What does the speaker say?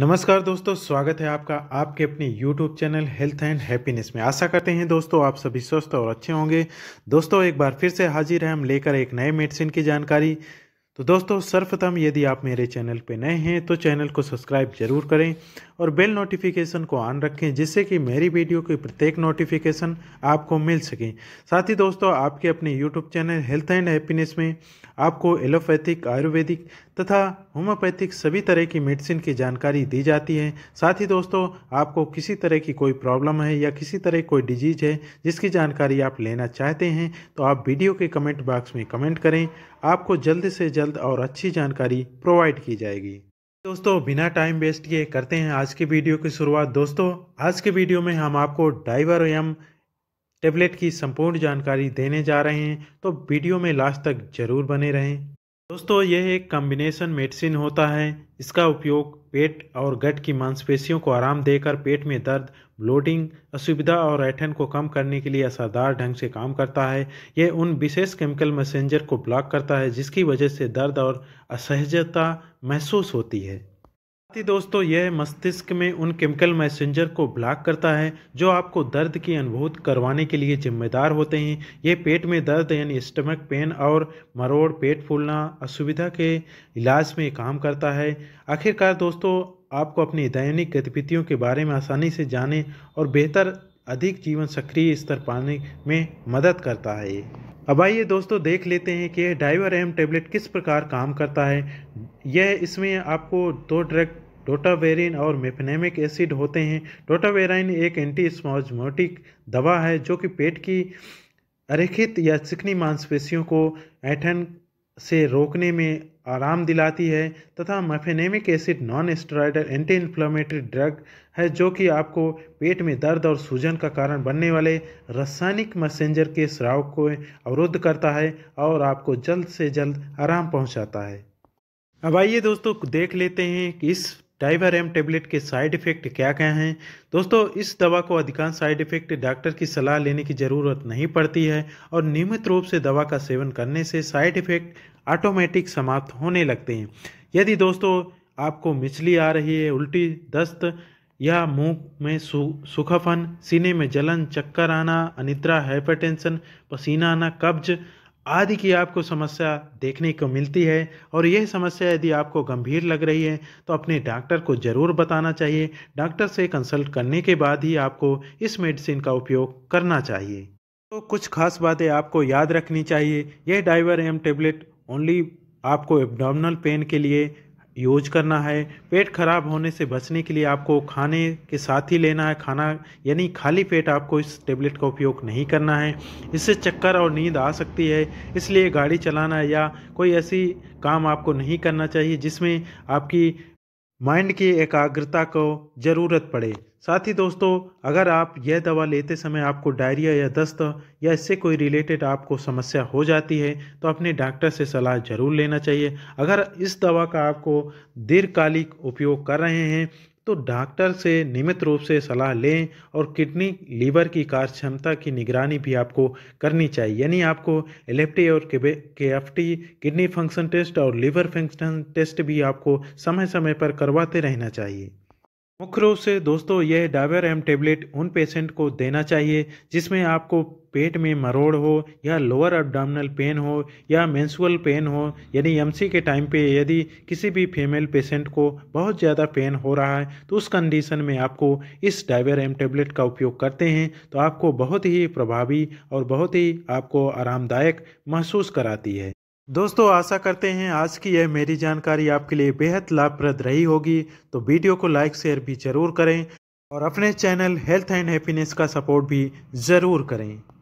नमस्कार दोस्तों स्वागत है आपका आपके अपने YouTube channel health and happiness में आशा करते हैं दोस्तों आप सभी स्वस्थ और अच्छे होंगे दोस्तों एक बार फिर से हाजिर हैं हम लेकर एक नए मेडिसिन की जानकारी तो दोस्तों सर्वप्रथम यदि आप मेरे चैनल पर नए हैं तो चैनल को सब्सक्राइब जरूर करें और बेल नोटिफिकेशन को ऑन रखें जिससे कि मेरी वीडियो की प्रत्येक नोटिफिकेशन आपको मिल सके साथ ही दोस्तों आपके अपने YouTube channel health and happiness में आपको एलोपैथिक आयुर्वेदिक तथा होम्योपैथिक सभी तरह की मेडिसिन की जानकारी दी जाती है साथ ही दोस्तों आपको किसी तरह की कोई प्रॉब्लम है या किसी तरह कोई डिजीज है जिसकी जानकारी आप लेना चाहते हैं तो आप वीडियो के कमेंट बॉक्स में कमेंट करें आपको जल्द से जल्द जल्द और अच्छी जानकारी प्रोवाइड की जाएगी दोस्तों बिना टाइम वेस्ट किए करते हैं आज के वीडियो की शुरुआत दोस्तों आज के वीडियो में हम आपको डाइवर एम टेबलेट की संपूर्ण जानकारी देने जा रहे हैं तो वीडियो में लास्ट तक जरूर बने रहें दोस्तों यह एक कॉम्बिनेशन मेडिसिन होता है इसका उपयोग पेट और गट की मांसपेशियों को आराम देकर पेट में दर्द ब्लोटिंग असुविधा और ऐठन को कम करने के लिए असरदार ढंग से काम करता है यह उन विशेष केमिकल मैसेंजर को ब्लॉक करता है जिसकी वजह से दर्द और असहजता महसूस होती है साथ ही दोस्तों यह मस्तिष्क में उन केमिकल मैसेंजर को ब्लॉक करता है जो आपको दर्द की अनुभूत करवाने के लिए जिम्मेदार होते हैं यह पेट में दर्द यानी स्टमक पेन और मरोड़ पेट फूलना असुविधा के इलाज में काम करता है आखिरकार दोस्तों आपको अपनी दैनिक गतिविधियों के बारे में आसानी से जाने और बेहतर अधिक जीवन सक्रिय स्तर पाने में मदद करता है अब आइए दोस्तों देख लेते हैं कि डाइवर एम टेबलेट किस प्रकार काम करता है यह इसमें आपको दो ड्रग डोटावेरिन और मेफनेमिक एसिड होते हैं डोटावेराइन एक एंटी स्मोजमोटिक दवा है जो कि पेट की अरेखित या चिकनी मांसपेशियों को ऐठन से रोकने में आराम दिलाती है तथा mefenamic acid non steroidal anti inflammatory drug है जो कि आपको पेट में दर्द और सूजन का कारण बनने वाले रासायनिक मैसेंजर के स्राव को अवरुद्ध करता है और आपको जल्द से जल्द आराम पहुंचाता है अब आइए दोस्तों देख लेते हैं कि इस एम टेबलेट के साइड इफ़ेक्ट क्या क्या हैं दोस्तों इस दवा को अधिकांश साइड इफ़ेक्ट डॉक्टर की सलाह लेने की ज़रूरत नहीं पड़ती है और नियमित रूप से दवा का सेवन करने से साइड इफ़ेक्ट ऑटोमेटिक समाप्त होने लगते हैं यदि दोस्तों आपको मिचली आ रही है उल्टी दस्त या मुंह में सु सीने में जलन चक्कर आना अनिद्रा हाइपरटेंशन पसीना आना कब्ज आदि की आपको समस्या देखने को मिलती है और यह समस्या यदि आपको गंभीर लग रही है तो अपने डॉक्टर को ज़रूर बताना चाहिए डॉक्टर से कंसल्ट करने के बाद ही आपको इस मेडिसिन का उपयोग करना चाहिए तो कुछ खास बातें आपको याद रखनी चाहिए यह डाइवर एम टेबलेट ओनली आपको एबडामनल पेन के लिए यूज करना है पेट खराब होने से बचने के लिए आपको खाने के साथ ही लेना है खाना यानी खाली पेट आपको इस टेबलेट का उपयोग नहीं करना है इससे चक्कर और नींद आ सकती है इसलिए गाड़ी चलाना या कोई ऐसी काम आपको नहीं करना चाहिए जिसमें आपकी माइंड की एकाग्रता को ज़रूरत पड़े साथ ही दोस्तों अगर आप यह दवा लेते समय आपको डायरिया या दस्त या इससे कोई रिलेटेड आपको समस्या हो जाती है तो अपने डॉक्टर से सलाह ज़रूर लेना चाहिए अगर इस दवा का आपको दीर्घकालिक उपयोग कर रहे हैं तो डॉक्टर से नियमित रूप से सलाह लें और किडनी लीवर की कार्य क्षमता की निगरानी भी आपको करनी चाहिए यानी आपको एल और के किडनी फंक्शन टेस्ट और लीवर फंक्शन टेस्ट भी आपको समय समय पर करवाते रहना चाहिए मुख्य रूप से दोस्तों यह डाबर एम टेबलेट उन पेशेंट को देना चाहिए जिसमें आपको पेट में मरोड़ हो या लोअर अब्डामिनल पेन हो या मेंसुअल पेन हो यानी एमसी के टाइम पे यदि किसी भी फीमेल पेशेंट को बहुत ज़्यादा पेन हो रहा है तो उस कंडीशन में आपको इस डाइवर एम टेबलेट का उपयोग करते हैं तो आपको बहुत ही प्रभावी और बहुत ही आपको आरामदायक महसूस कराती है दोस्तों आशा करते हैं आज की यह मेरी जानकारी आपके लिए बेहद लाभप्रद रही होगी तो वीडियो को लाइक शेयर भी जरूर करें और अपने चैनल हेल्थ एंड हैप्पीनेस का सपोर्ट भी ज़रूर करें